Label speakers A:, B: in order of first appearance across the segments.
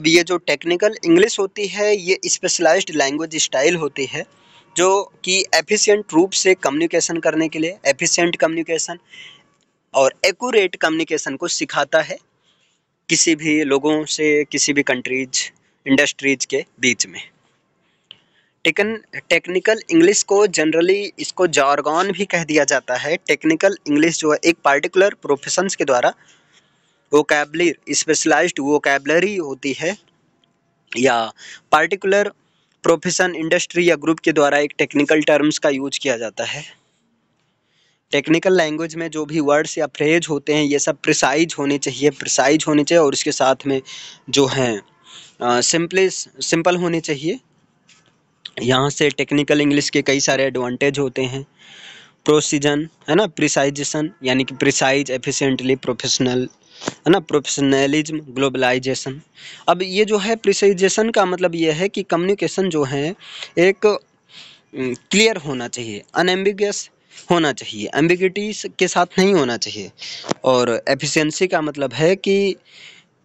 A: अब ये जो टेक्निकल इंग्लिश होती है ये स्पेशलाइज्ड लैंग्वेज स्टाइल होती है जो कि एफिशिएंट रूप से कम्युनिकेशन करने के लिए एफिशिएंट कम्युनिकेशन और एक्यूरेट कम्युनिकेशन को सिखाता है किसी भी लोगों से किसी भी कंट्रीज इंडस्ट्रीज के बीच में टेकन टेक्निकल इंग्लिश को जनरली इसको जारगॉन भी कह दिया जाता है टेक्निकल इंग्लिश जो है एक पार्टिकुलर प्रोफेशंस के द्वारा वोकेबलर स्पेशलाइज्ड कैबलरी होती है या पार्टिकुलर प्रोफेशन इंडस्ट्री या ग्रुप के द्वारा एक टेक्निकल टर्म्स का यूज किया जाता है टेक्निकल लैंग्वेज में जो भी वर्ड्स या फ्रेज होते हैं ये सब प्रिसाइज होने चाहिए प्रिसाइज होने चाहिए और इसके साथ में जो हैं सिंपली सिंपल होने चाहिए यहाँ से टेक्निकल इंग्लिश के कई सारे एडवांटेज होते हैं प्रोसीजन है ना प्रिसाइजेशन यानी कि प्रिसाइज एफिशिएंटली प्रोफेशनल है ना प्रोफेशनलिज्म ग्लोबलाइजेशन अब ये जो है प्रिसाइजेशन का मतलब ये है कि कम्युनिकेशन जो है एक क्लियर होना चाहिए अनएम्बिगस होना चाहिए एम्बिगिटी के साथ नहीं होना चाहिए और एफिशिएंसी का मतलब है कि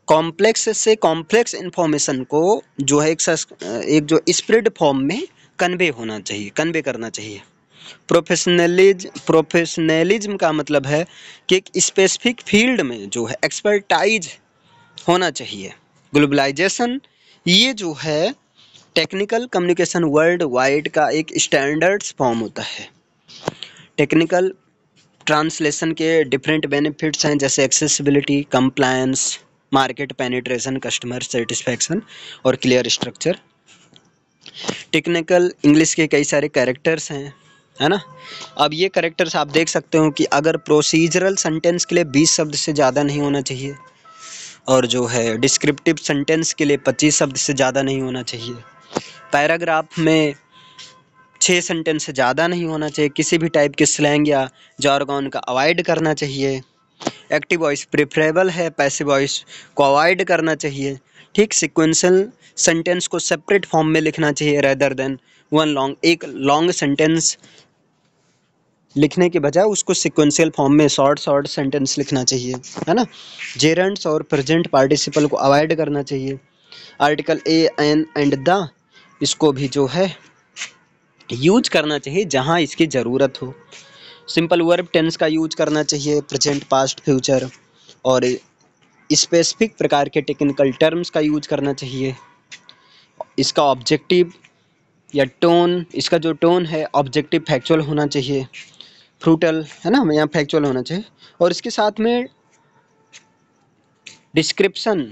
A: कॉम्प्लेक्स से कॉम्प्लेक्स इन्फॉर्मेशन को जो है एक, एक जो स्प्रेड फॉर्म में कन्वे होना चाहिए कन्वे करना चाहिए प्रोफेशनलिज प्रोफेशनलिज्म का मतलब है कि एक स्पेसिफिक फील्ड में जो है एक्सपर्टाइज होना चाहिए ग्लोबलाइजेशन ये जो है टेक्निकल कम्युनिकेशन वर्ल्ड वाइड का एक स्टैंडर्ड्स फॉर्म होता है टेक्निकल ट्रांसलेशन के डिफरेंट बेनिफिट्स हैं जैसे accessibility compliance market penetration customer satisfaction और क्लियर स्ट्रक्चर टेक्निकल इंग्लिश के कई सारे कैरेक्टर्स हैं है ना अब ये करेक्टर्स आप देख सकते हो कि अगर प्रोसीजरल सेंटेंस के लिए बीस शब्द से ज़्यादा नहीं होना चाहिए और जो है डिस्क्रिप्टिव सेंटेंस के लिए पच्चीस शब्द से ज़्यादा नहीं होना चाहिए पैराग्राफ में छः सेंटेंस से ज़्यादा नहीं होना चाहिए किसी भी टाइप के स्लैंग या जारगॉन का अवॉइड करना चाहिए एक्टिव वॉइस प्रेफरेबल है पैसिव वॉइस को अवॉइड करना चाहिए ठीक सिक्वेंसल सेंटेंस को सेपरेट फॉर्म में लिखना चाहिए रेदर देन वन लॉन्ग एक लॉन्ग सेंटेंस लिखने के बजाय उसको सिक्वेंशियल फॉर्म में शॉर्ट शॉर्ट सेंटेंस लिखना चाहिए है ना जेरेंट्स और प्रेजेंट पार्टिसिपल को अवॉइड करना चाहिए article a an and the इसको भी जो है यूज करना चाहिए जहाँ इसकी ज़रूरत हो सिंपल वर्ब टेंस का यूज करना चाहिए प्रेजेंट पास्ट फ्यूचर और स्पेसिफिक प्रकार के टेक्निकल टर्म्स का यूज करना चाहिए इसका ऑब्जेक्टिव या टोन इसका जो टोन है ऑब्जेक्टिव फैक्चुअल होना चाहिए फ्रूटल है ना यहाँ फैक्चुअल होना चाहिए और इसके साथ में डिस्क्रिप्सन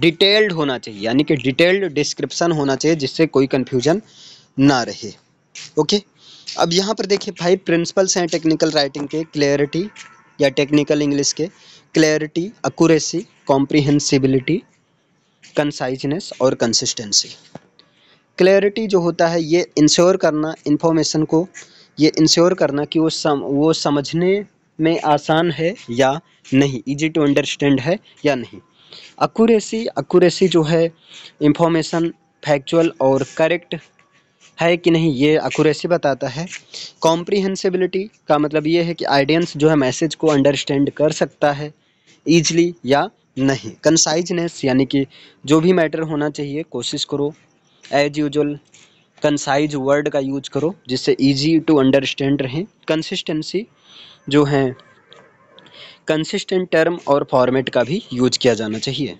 A: डिटेल्ड होना चाहिए यानी कि डिटेल्ड डिस्क्रिप्सन होना चाहिए जिससे कोई कन्फ्यूजन ना रहे ओके अब यहाँ पर देखिए फाइव प्रिंसिपल्स हैं टेक्निकल राइटिंग के क्लैरिटी या टेक्निकल इंग्लिश के क्लैरिटी अक्यूरेसी कॉम्प्रिहेंसिबिलिटी कंसाइजनेस और कंसिस्टेंसी क्लैरिटी जो होता है ये इंश्योर करना इन्फॉर्मेशन को ये इंश्योर करना कि वो सम वो समझने में आसान है या नहीं इजी टू अंडरस्टैंड है या नहीं अक्यूरेसी अक्यूरेसी जो है इंफॉर्मेशन फैक्चुअल और करेक्ट है कि नहीं ये अक्यूरेसी बताता है कॉम्प्रीहेंसिबिलिटी का मतलब ये है कि आइडियंस जो है मैसेज को अंडरस्टैंड कर सकता है ईजली या नहीं कंसाइजनेस यानी कि जो भी मैटर होना चाहिए कोशिश करो एज यूजल कंसाइज वर्ड का यूज करो जिससे इजी टू अंडरस्टैंड रहें कंसिस्टेंसी जो है कंसिस्टेंट टर्म और फॉर्मेट का भी यूज किया जाना चाहिए